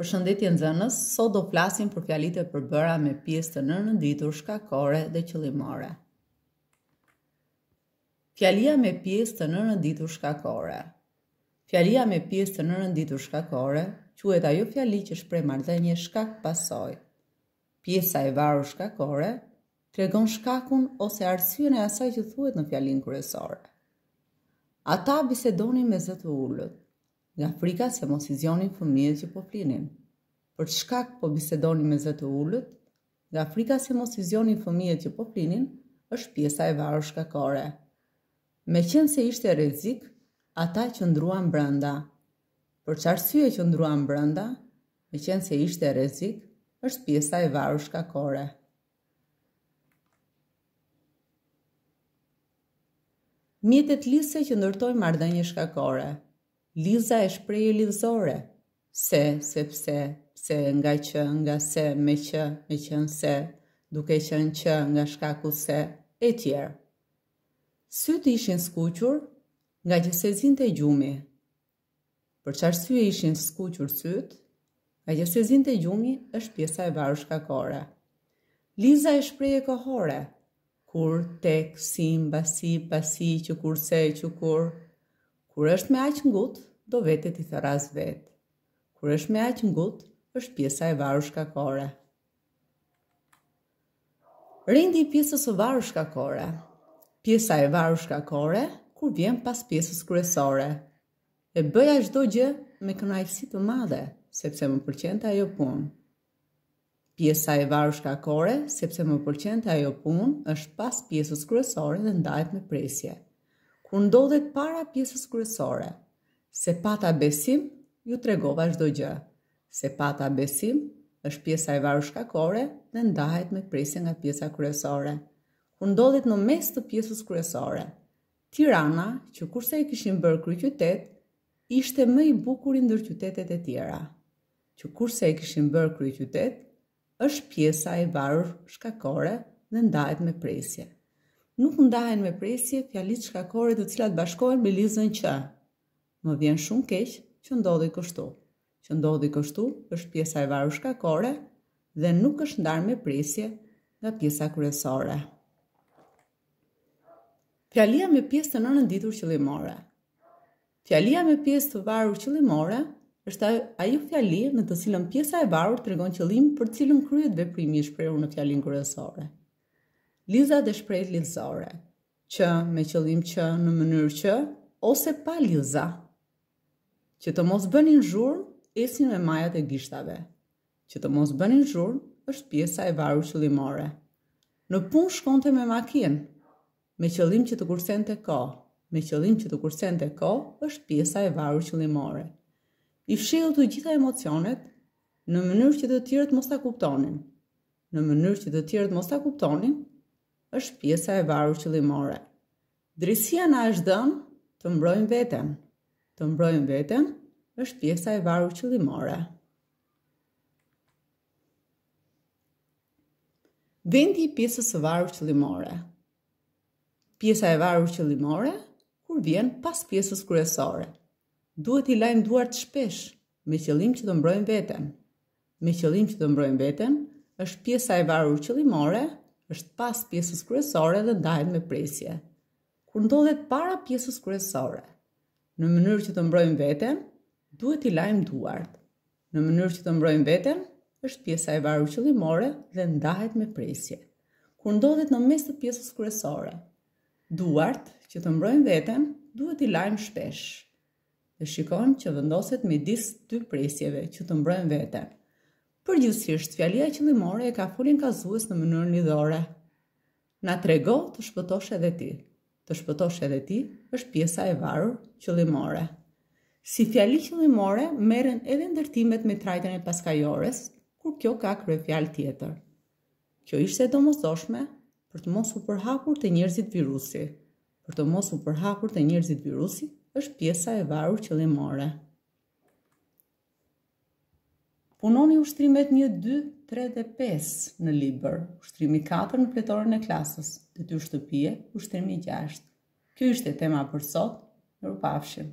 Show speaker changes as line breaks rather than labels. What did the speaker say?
Për shëndetje në zënës, sot do flasim për fjalit e përbëra me pjesë të nërë ditur shkakore dhe qëlimore. Fjalia me pjesë të nërë ditur shkakore Fjalia me pjesë të nërë ditur shkakore, quet ajo fjali që shpre mardhenje shkak pasoj. Pjesa e varu shkakore, tregon shkakun ose arsyën e asaj që thuet në fjalin kërësore. Ata bisedoni me zëtë ullët nga frika se mos i zjonin fëmijët që po flinin. Për shkak po bisedoni me zëtë ullët, nga frika se mos i zjonin fëmijët që po flinin, është pjesa e varë shkakore. Me qenë se ishte rezik, ata që ndruan brënda. Për qarësye që ndruan brënda, me qenë se ishte rezik, është pjesa e varë shkakore. Mjetet lise që ndërtoj mardënjë shkakore. Liza e shpreje lidhëzore. Se, sepse, se nga që, nga se, me që, me që se, duke që në që, nga shkaku se, e tjerë. Sytë ishin skuqur nga që se zinte gjumi. Për që arsye ishin skuqur sytë, nga që se zinte gjumi është pjesa e varu shkakore. Liza e e kohore, kur, tek, sim, basi, pasi, që kur, se, që kur, Kur është me aq ngut, do vete i tharas vet. Kur është me aq ngut, është pjesa e varu shkakore. Rindi i pjesës së varu shkakore. Pjesa e varu shkakore kur vjen pas pjesës kryesore. E bëja çdo gjë me kënaqësi të madhe, sepse më pëlqente ajo punë. Pjesa e varu shkakore, sepse më pëlqente ajo punë, është pas pjesës kryesore dhe ndahet me presje kur ndodhet para pjesës kryesore. Se pata besim, ju tregova çdo gjë. Se pata besim është pjesa e varur shkakore dhe ndahet me presje nga pjesa kryesore. Kur ndodhet në mes të pjesës kryesore. Tirana, që kurse e kishin bërë kryqytet, ishte më i bukur i ndër qytetet e tjera. Që kurse e kishin bërë kryqytet, është pjesa e varur shkakore dhe ndahet me presje nuk ndahen me presje fjalit shkakore të cilat bashkohen me lizën që. Më vjen shumë keqë që ndodhi kështu. Që ndodhi kështu është pjesa e varu shkakore dhe nuk është ndarë me presje nga pjesa kryesore. Fjalia me pjesë të nënë qëllimore. Fjalia me pjesë të varur qëllimore është ajo fjali në të cilën pjesa e varur të regon qëllim për cilën kryet veprimi i shprehur në fjalin kryesore. Liza dhe shprejt lidhzore, që me qëllim që në mënyrë që, ose pa Liza. që të mos bënin zhur, esin me majat e gishtave, që të mos bënin zhur, është pjesa e varu qëllimore. Në pun shkonte me makinë, me qëllim që të kursen të ko, me qëllim që të kursen të ko, është pjesa e varu qëllimore. I fshilë të gjitha emocionet, në mënyrë që të tjërët mos të kuptonin. Në mënyrë që të tjërët mos të kuptonin, është pjesa e varur qëllimore. Drejtësia na është dëmë, të mbrojmë veten. Të mbrojmë veten është pjesa e varur qëllimore. Vendi i pjesës së varur qëllimore. Pjesa e varur qëllimore kur vjen pas pjesës kryesore. Duhet i lajm duart shpesh me qëllim që të mbrojmë veten. Me qëllim që të mbrojmë veten është pjesa e varur qëllimore që është pas pjesës kryesore dhe ndajet me presje. Kur ndodhet para pjesës kryesore, në mënyrë që të mbrojmë veten, duhet i lajm duart. Në mënyrë që të mbrojmë veten, është pjesa e varur qëllimore dhe ndahet me presje. Kur ndodhet në mes të pjesës kryesore, duart që të mbrojnë veten duhet i lajm shpesh. Dhe shikojmë që vendoset midis dy presjeve që të mbrojnë veten. Për gjithësisht, fjalia që e ka fulin kazuës në mënyrë një dhore. Na trego të shpëtosh edhe ti. Të shpëtosh edhe ti është pjesa e varur që Si fjali që limore, meren edhe ndërtimet me trajten e paskajores, kur kjo ka kre fjal tjetër. Kjo ishte do mosdoshme për të mos u përhapur të njerëzit virusi. Për të mos u përhapur të njerëzit virusi është pjesa e varur që punoni ushtrimet 1, 2, 3 dhe 5 në liber, ushtrimi 4 në pletorën e klasës, dhe të shtëpije, ushtrimi 6. Kjo ishte tema për sot, në rupafshim.